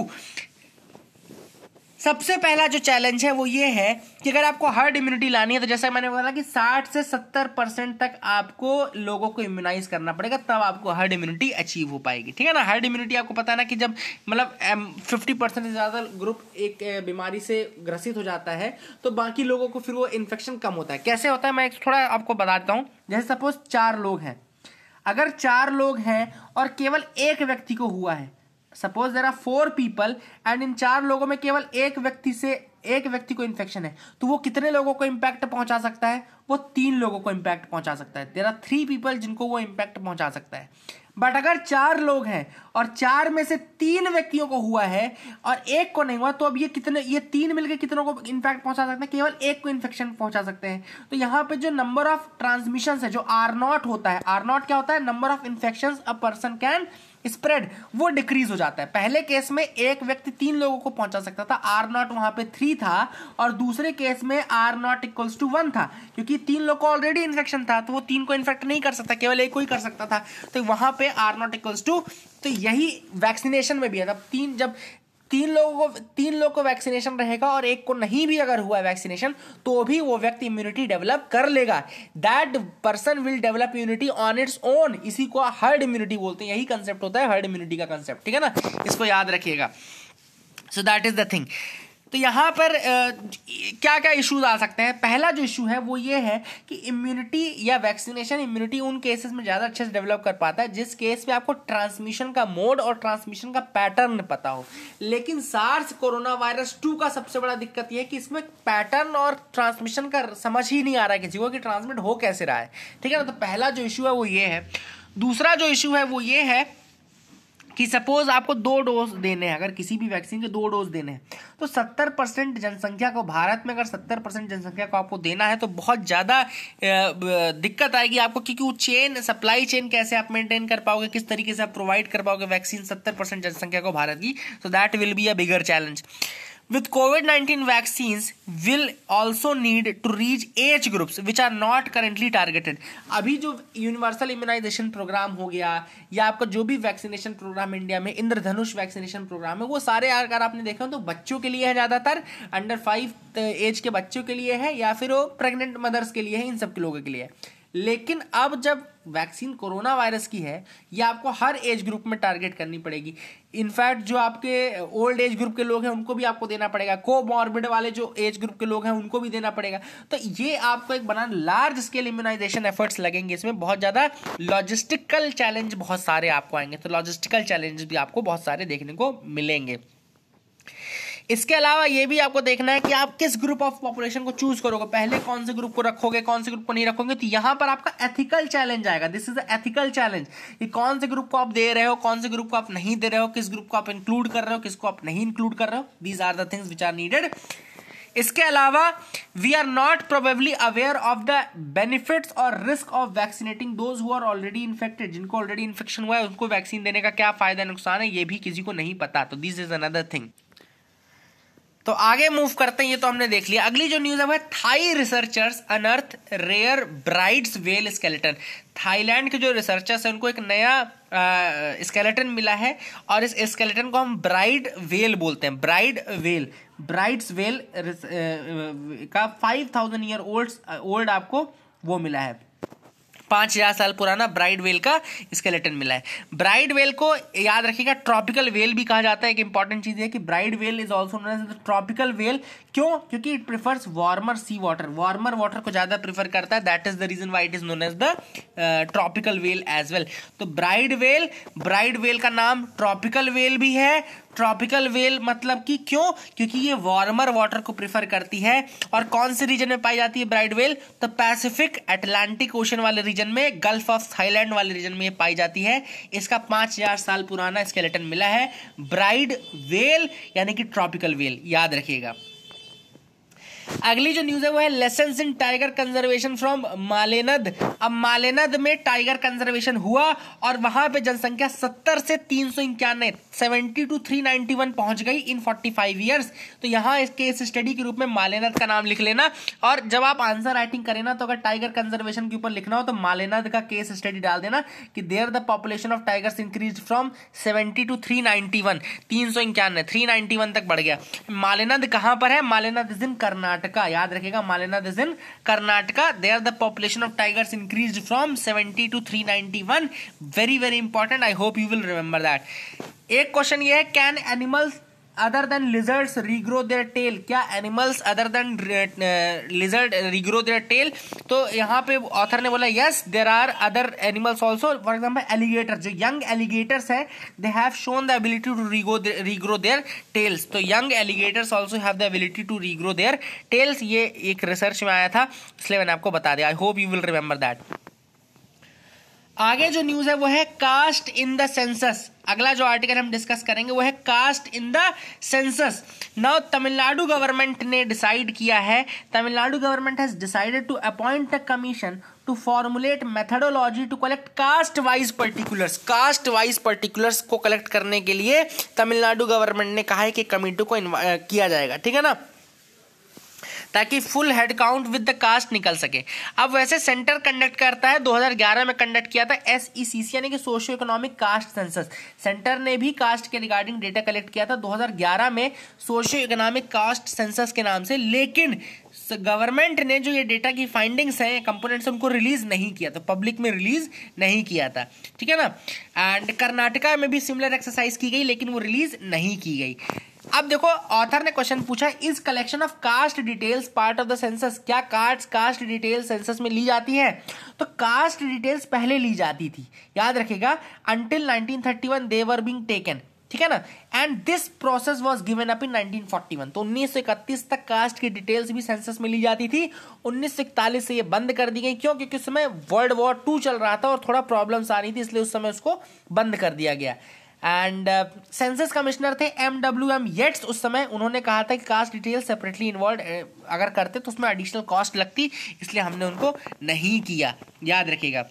सबसे पहला जो चैलेंज है वो ये है कि अगर आपको हर्ड इम्यूनिटी लानी है तो जैसा मैंने बोला कि 60 से 70 परसेंट तक आपको लोगों को इम्यूनाइज करना पड़ेगा तब आपको हर्ड इम्यूनिटी अचीव हो पाएगी ठीक है ना हर्ड इम्यूनिटी आपको पता है ना कि जब मतलब 50 परसेंट से ज़्यादा ग्रुप एक बीमारी से ग्रसित हो जाता है तो बाकी लोगों को फिर वो इन्फेक्शन कम होता है कैसे होता है मैं थोड़ा आपको बताता हूँ जैसे सपोज चार लोग हैं अगर चार लोग हैं और केवल एक व्यक्ति को हुआ है suppose there are four people and इन चार लोगों में केवल एक व्यक्ति से एक व्यक्ति को इन्फेक्शन है तो वो कितने लोगों को इम्पैक्ट पहुंचा सकता है वो तीन लोगों को इम्पैक्ट पहुंचा सकता है देर आर थ्री पीपल जिनको वो इम्पैक्ट पहुंचा सकता है बट अगर चार लोग हैं और चार में से तीन व्यक्तियों को हुआ है और एक को नहीं हुआ तो अब ये कितने ये तीन मिलकर कितनों को इन्फेक्ट पहुंचा सकते हैं केवल एक को इन्फेक्शन पहुंचा सकते हैं तो यहाँ पे जो नंबर ऑफ ट्रांसमिशन है जो आर नॉट होता है आर नॉट क्या होता है number of infection a person can spread वो डिक्रीज हो जाता है पहले केस में एक व्यक्ति तीन लोगों को पहुंचा सकता था आर नॉट वहां पे थ्री था और दूसरे केस में R naught equals to one था क्योंकि तीन लोग को ऑलरेडी इन्फेक्शन था तो वो तीन को इन्फेक्ट नहीं कर सकता केवल एक को ही कर सकता था तो वहां पे आर नॉट इक्वल्स टू तो यही वैक्सीनेशन में भी है तब तीन जब तीन लोगों को तीन लोग को वैक्सीनेशन रहेगा और एक को नहीं भी अगर हुआ वैक्सीनेशन तो भी वो व्यक्ति इम्यूनिटी डेवलप कर लेगा that person will develop immunity on its own इसी को हर्ड इम्यूनिटी बोलते हैं यही कंसेप्ट होता है हर्ड इम्यूनिटी का कंसेप्ट ठीक है ना इसको याद रखिएगा so that is the thing तो यहाँ पर क्या क्या इश्यूज आ सकते हैं पहला जो इशू है वो ये है कि इम्यूनिटी या वैक्सीनेशन इम्यूनिटी उन केसेस में ज़्यादा अच्छे से डेवलप कर पाता है जिस केस में आपको ट्रांसमिशन का मोड और ट्रांसमिशन का पैटर्न पता हो लेकिन सार्स कोरोना वायरस टू का सबसे बड़ा दिक्कत यह है कि इसमें पैटर्न और ट्रांसमिशन का समझ ही नहीं आ रहा है किसी को कि ट्रांसमिट हो कैसे रहा है ठीक है ना तो पहला जो इशू है वो ये है दूसरा जो इशू है वो ये है कि सपोज आपको दो डोज देने हैं अगर किसी भी वैक्सीन के दो डोज देने हैं तो सत्तर परसेंट जनसंख्या को भारत में अगर सत्तर परसेंट जनसंख्या को आपको देना है तो बहुत ज़्यादा दिक्कत आएगी आपको क्योंकि वो चेन सप्लाई चेन कैसे आप मेंटेन कर पाओगे किस तरीके से आप प्रोवाइड कर पाओगे वैक्सीन सत्तर परसेंट जनसंख्या को भारत की so that will be a bigger challenge with COVID-19 vaccines will also need to reach age groups which are not currently targeted. अभी जो यूनिवर्सल इम्यूनाइजेशन प्रोग्राम हो गया या आपका जो भी वैक्सीनेशन प्रोग्राम इंडिया में इंद्रधनुष वैक्सीनेशन प्रोग्राम है वो सारे अगर आपने देखा हो तो बच्चों के लिए है ज़्यादातर अंडर फाइव एज के बच्चों के लिए है या फिर वो प्रेग्नेंट मदर्स के लिए है इन सब के लोगों के लिए लेकिन अब जब वैक्सीन कोरोना वायरस की है ये आपको हर एज ग्रुप में टारगेट करनी पड़ेगी इनफैक्ट जो आपके ओल्ड एज ग्रुप के लोग हैं उनको भी आपको देना पड़ेगा को मॉर्बिड वाले जो एज ग्रुप के लोग हैं उनको भी देना पड़ेगा तो ये आपको एक बना लार्ज स्केल इम्यूनाइजेशन एफर्ट्स लगेंगे इसमें बहुत ज़्यादा लॉजिस्टिकल चैलेंज बहुत सारे आपको आएंगे तो लॉजिस्टिकल चैलेंज भी आपको बहुत सारे देखने को मिलेंगे इसके अलावा ये भी आपको देखना है कि आप किस ग्रुप ऑफ पॉपुलेशन को चूज करोगे पहले कौन से ग्रुप को रखोगे कौन से ग्रुप को नहीं रखोगे तो यहां पर आपका एथिकल चैलेंज आएगा दिस इज एथिकल चैलेंज कि कौन से ग्रुप को आप दे रहे हो कौन से ग्रुप को आप नहीं दे रहे हो किस ग्रुप को आप इंक्लूड कर रहे हो किसको आप नहीं इंक्लूड कर रहे हो these are the things which are needed इसके अलावा we are not probably aware of the benefits और risk of vaccinating those who are already infected जिनको ऑलरेडी इन्फेक्शन हुआ है उनको वैक्सीन देने का क्या फायदा नुकसान है ये भी किसी को नहीं पता तो दिस इज अनदर थिंग तो आगे मूव करते हैं ये तो हमने देख लिया अगली जो न्यूज है Thai researchers unearth rare Bryde's whale skeleton Thailand के जो रिसर्चर्स हैं उनको एक नया स्केलेटन मिला है और इस स्केलेटन को हम ब्राइड वेल बोलते हैं ब्राइड वेल ब्राइड्स वेल का five thousand year old old आपको वो मिला है पाँच हज़ार साल पुराना ब्राइड वेल का स्केलेटन मिला है ब्राइड वेल को याद रखिएगा ट्रॉपिकल वेल भी कहा जाता है एक इंपॉर्टेंट चीज़ है कि Bryde whale is also known as tropical whale क्यों क्योंकि it prefers warmer sea water warmer water को ज़्यादा प्रीफर करता है that is the reason why it is known as the tropical whale as well तो ब्राइड वेल ब्राइड वेल का नाम tropical well भी है ट्रॉपिकल वेल मतलब कि क्यों क्योंकि ये वार्मर वाटर को प्रिफर करती है और कौन से रीजन में पाई जाती है ब्राइट वेल तो पैसिफिक अटलांटिक ओशन वाले रीजन में गल्फ ऑफ थाईलैंड वाले रीजन में ये पाई जाती है इसका पाँच हजार साल पुराना स्केलेटन मिला है ब्राइड वेल यानी कि ट्रॉपिकल वेल याद रखिएगा अगली जो न्यूज है वो है lesson in tiger conservation from Malenad अब मालेनद में टाइगर कंजर्वेशन हुआ और वहां पे जनसंख्या 70 से तीन सौ इक्यानवे seventy two three ninety one पहुंच गई इन 45 ईयर्स तो यहाँ इसके इस स्टडी के रूप में मालेनद का नाम लिख लेना और जब आप आंसर राइटिंग करें ना तो अगर टाइगर कंजर्वेशन के ऊपर लिखना हो तो मालेनद का केस स्टडी डाल देना कि there the population of tigers increase from seventy two three ninety one तीन सौ इक्यानवे थ्री नाइनटी वन तक बढ़ गया मालेनद कहाँ पर है मालेनद इज इन कर्नाटक कर्नाटका याद रखेगा Malena this in Karnataka they are the population of tigers increase from seventy two three ninety one very very important I hope you will remember that एक क्वेश्चन ये है can animals other than lizards regrow their tail क्या animals other than lizard regrow their tail तो यहाँ पे author ने बोला yes there are other animals also for example alligator जो यंग एलिगेटर्स है they have shown the ability to regrow regrow their tails तो young alligators also have the ability to regrow their tails ये एक research में आया था इसलिए मैंने आपको बता दिया I hope you will remember that आगे जो न्यूज है वो है कास्ट इन द सेंसस अगला जो आर्टिकल हम डिस्कस करेंगे वो है caste in the census now Tamil Nadu government ने डिसाइड किया है Tamil Nadu government has decided to appoint a commission to formulate methodology to collect caste wise particulars caste wise particulars को कलेक्ट करने के लिए तमिलनाडु गवर्नमेंट ने कहा है कि कमेटी को किया जाएगा ठीक है ना ताकि full head count with the caste निकल सके अब वैसे सेंटर कंडक्ट करता है 2011 में कंडक्ट किया था एस ई सी सी यानी कि socio economic caste census centre ने भी कास्ट के रिगार्डिंग डेटा कलेक्ट किया था 2011 में सोशो इकोनॉमिक कास्ट सेंसस के नाम से लेकिन गवर्नमेंट ने जो ये डेटा की फाइंडिंग्स हैं कंपोनेंट्स उनको रिलीज नहीं किया था तो पब्लिक में रिलीज नहीं किया था ठीक है ना एंड कर्नाटका में भी सिमिलर एक्सरसाइज की गई लेकिन वो रिलीज नहीं की गई अब देखो ऑथर ने क्वेश्चन पूछा is collection of caste details part of the census क्या कार्ड्स कास्ट डिटेल्स सेंसस में ली जाती हैं तो कास्ट डिटेल्स पहले ली जाती थी याद रखेगा until 1931 they were being taken ठीक है ना and this process was given up in 1941 तो 1931 तक कास्ट की डिटेल्स भी सेंसस में ली जाती थी 1941 से ये बंद कर दी गई क्यों क्योंकि उस समय वर्ल्ड वॉर टू चल रहा था और थोड़ा प्रॉब्लम्स आ रही थी इसलिए उस समय उसको बंद कर दिया गया एंड सेंसस कमिश्नर थे एम डब्ल्यू एम येट्स उस समय उन्होंने कहा था कि कास्ट डिटेल सेपरेटली इन्वॉल्व अगर करते तो उसमें एडिशनल कॉस्ट लगती इसलिए हमने उनको नहीं किया याद रखिएगा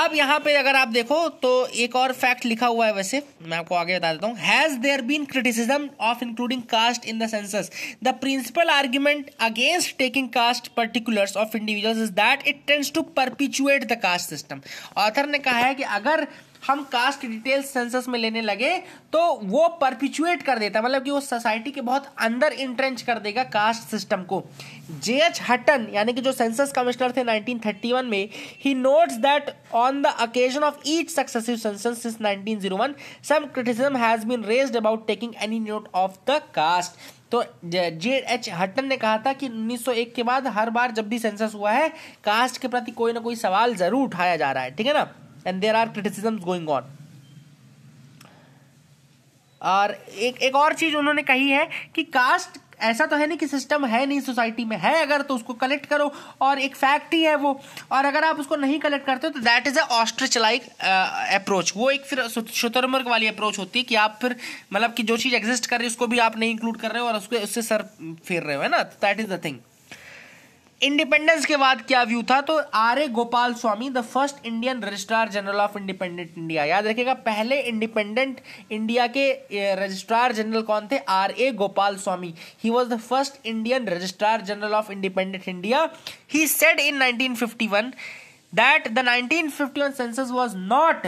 अब यहाँ पे अगर आप देखो तो एक और फैक्ट लिखा हुआ है वैसे मैं आपको आगे बता देता हूँ has there been criticism of including caste in the census the principal argument against taking caste particulars of individuals is that it tends to perpetuate the caste system author ने कहा है कि अगर हम कास्ट डिटेल सेंसस में लेने लगे तो वो परपिचुएट कर देता मतलब कि वो सोसाइटी के बहुत अंदर इंट्रेंच कर देगा कास्ट सिस्टम को जे एच हटन यानी कि जो सेंसस कमिश्नर थे 1931 में ही notes that on the occasion of each successive census since 1901 some criticism has been raised about taking any note of the caste तो जे एच हटन ने कहा था कि 1901 के बाद हर बार जब भी सेंसस हुआ है कास्ट के प्रति कोई ना कोई सवाल जरूर उठाया जा रहा है ठीक है ना and there are criticisms going on और एक एक और चीज उन्होंने कही है कि कास्ट ऐसा तो है नहीं कि सिस्टम है नहीं सोसाइटी में है अगर तो उसको कलेक्ट करो और एक फैक्ट ही है वो और अगर आप उसको नहीं कलेक्ट करते हो तो that is a ostrich like approach वो एक फिर शुतरमर्ग वाली अप्रोच होती है कि आप फिर मतलब कि जो चीज़ एग्जिस्ट कर रही है उसको भी आप नहीं इंक्लूड कर रहे हो और उसको उससे सर फेर रहे हो है ना that is the thing independence के बाद क्या व्यू था तो R A Gopalaswami the first Indian registrar general of independent India याद रखिएगा पहले इंडिपेंडेंट इंडिया के रजिस्ट्रार जनरल कौन थे R A Gopalaswami he was the first Indian registrar general of independent India he said in nineteen fifty one census was not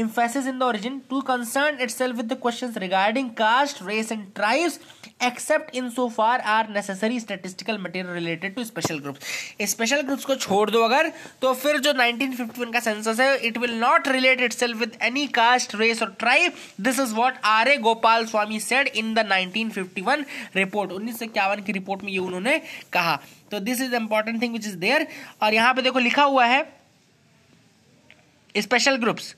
emphasis in the origin to concern itself with the question regarding caste race and tribes except in so far are necessary statistical material related to special group special groups को छोड़ दो अगर तो फिर जो 1951 का census है it will not relate itself with any caste race और tribe this is what R A Gopalaswami said in the 1951 report उन्नीस की रिपोर्ट में ये उन्होंने कहा तो this is important thing which is there और यहाँ पे देखो लिखा हुआ है स्पेशल ग्रुप्स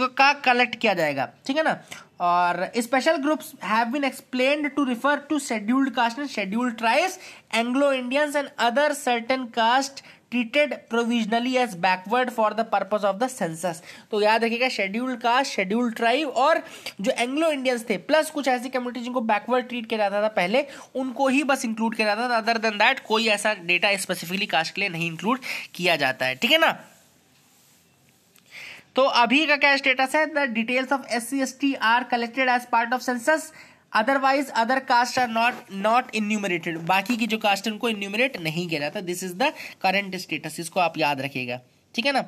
का कलेक्ट किया जाएगा ठीक है ना और special groups have been explain to refer to scheduled caste and scheduled tribes Anglo Indians and other certain caste treated provisionally as backward for the purpose of the census तो याद रखिएगा शेड्यूल्ड कास्ट शेड्यूल्ड ट्राइब और जो Anglo Indians थे plus कुछ ऐसी community जिनको backward treat किया जाता था पहले उनको ही बस इंक्लूड किया जाता था अदर देन दैट कोई ऐसा डेटा स्पेसिफिकली कास्ट के लिए नहीं इंक्लूड किया जाता है ठीक है ना तो अभी का क्या स्टेटस है the details of S C S T are collected as part of census otherwise other caste are not not enumerated बाकी की जो कास्ट है उनको इन्यूमरेट नहीं किया जाता this is the current status इसको आप याद रखिएगा ठीक है ना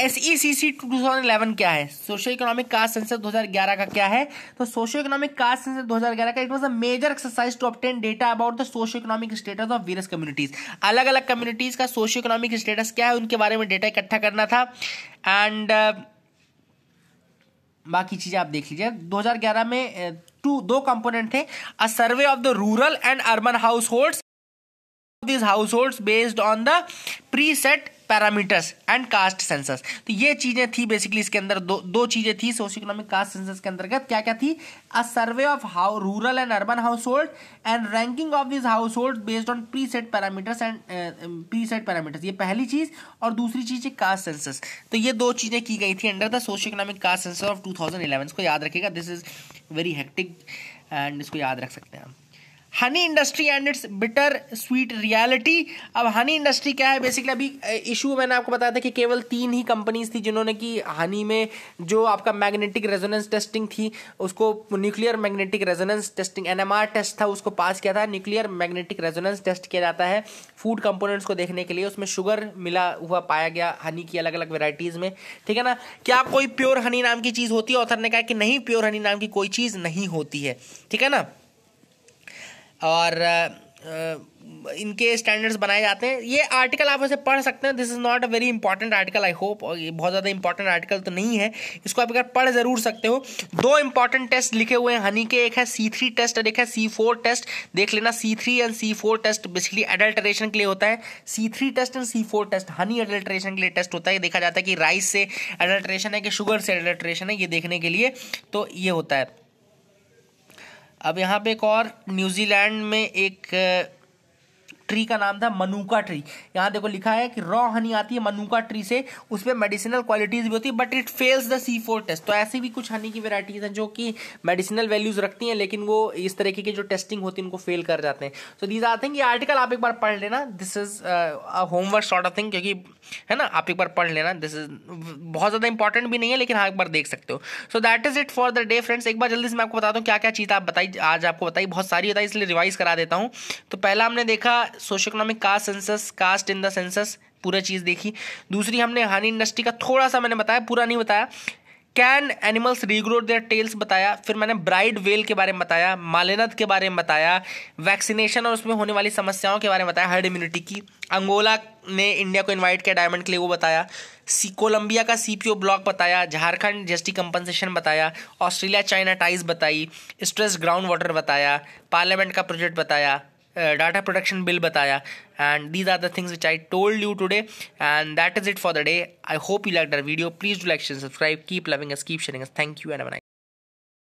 S E C C two thousand eleven क्या है सोशो इकोनॉमिक कास्ट सेंसर 2011 का क्या है तो सोशो इकोनॉमिक कास्ट सेंसर 2011 का it was a major exercise to obtain data about the socio economic status of various communities अलग अलग communities का सोशो इकोनॉमिक स्टेटस क्या है उनके बारे में डेटा इकट्ठा करना था एंड uh, बाकी चीज़ें आप देख लीजिए 2011 में टू uh, दो कंपोनेंट थे a survey of the rural and urban households these households based on the preset parameters and caste census तो ये चीज़ें थी बेसिकली इसके अंदर दो दो चीज़ें थी सोशो इकोनॉमिक कास्ट सेंसस के अंतर्गत क्या क्या थी a survey of how rural and urban household and ranking of this household based on preset parameters and preset parameters ये पहली चीज़ और दूसरी चीज़ है कास्ट सेंसस तो ये दो चीज़ें की गई थी under the socio economic caste census of two thousand eleven इसको याद रखेगा this is very hectic and इसको याद रख सकते हैं आप honey industry and it's bitter sweet reality अब हनी इंडस्ट्री क्या है बेसिकली अभी इशू मैंने आपको बताया था कि केवल तीन ही कंपनीज थी जिन्होंने कि हनी में जो आपका मैग्नेटिक रेजोनेंस टेस्टिंग थी उसको nuclear magnetic resonance testing N test था उसको पास किया था न्यूक्लियर मैग्नेटिक रेजोनेंस टेस्ट किया जाता है फूड कंपोनेंट्स को देखने के लिए उसमें शुगर मिला हुआ पाया गया हनी की अलग अलग वेराइटीज़ में ठीक है ना क्या कोई प्योर हनी नाम की चीज़ होती है ऑथर ने कहा कि नहीं प्योर हनी नाम की कोई चीज़ नहीं होती है ठीक है ना और इनके स्टैंडर्ड्स बनाए जाते हैं ये आर्टिकल आप उसे पढ़ सकते हैं this is not a very important article I hope ये बहुत ज़्यादा इंपॉर्टेंट आर्टिकल तो नहीं है इसको आप अगर पढ़ ज़रूर सकते हो दो इंपॉर्टेंट टेस्ट लिखे हुए हैं हनी के एक है सी थ्री टेस्ट और एक है सी फोर टेस्ट देख लेना C three and C four test basically adulteration के लिए होता है C three test and C four test honey adulteration के लिए टेस्ट होता है देखा जाता है कि राइस से एडल्ट्रेशन है कि शुगर से एडल्ट्रेशन है ये देखने के लिए तो ये होता है अब यहाँ पे एक और न्यूजीलैंड में एक ट्री का नाम था मनुका ट्री यहाँ देखो लिखा है कि रॉ हनी आती है मनुका ट्री से उसमें मेडिसिनल क्वालिटीज भी होती है but it fails the C four test तो ऐसी भी कुछ हनी की वेराइटीज़ हैं जो कि मेडिसिनल वैल्यूज़ रखती हैं लेकिन वो इस तरीके की जो टेस्टिंग होती है उनको फेल कर जाते हैं सो दीज आर थिंग ये आर्टिकल आप एक बार पढ़ लेना this is homework sort of thing क्योंकि है ना आप एक बार पढ़ लेना दिस इज बहुत ज़्यादा इंपॉर्टेंट भी नहीं है लेकिन हाँ एक बार देख सकते हो so that is it for the day friends एक बार जल्दी से मैं आपको बता दूँ क्या क्या चीज़ आप बताई आज आपको बताई बहुत सारी बताई इसलिए रिवाइज करा देता हूँ तो पहला हमने देखा socio economic caste census caste in the census पूरा चीज़ देखी दूसरी हमने हनी इंडस्ट्री का थोड़ा सा मैंने बताया पूरा नहीं बताया can animals regrow their tails बताया फिर मैंने ब्राइड वेल के बारे में बताया मालिनत के बारे में बताया वैक्सीनेशन और उसमें होने वाली समस्याओं के बारे में बताया हर्ड इम्यूनिटी की अंगोला ने इंडिया को इन्वाइट किया डायमंड के लिए वो बताया सी कोलंबिया का सी ब्लॉक बताया झारखंड टी कंपनसेशन बताया ऑस्ट्रेलिया चाइना टाइज बताई स्ट्रेस ग्राउंड वाटर बताया पार्लियामेंट का प्रोजेक्ट बताया Uh, data production bill bataya and these are the things which i told you today and that is it for the day i hope you liked our video please do like share subscribe keep loving us keep sharing us thank you and have a nice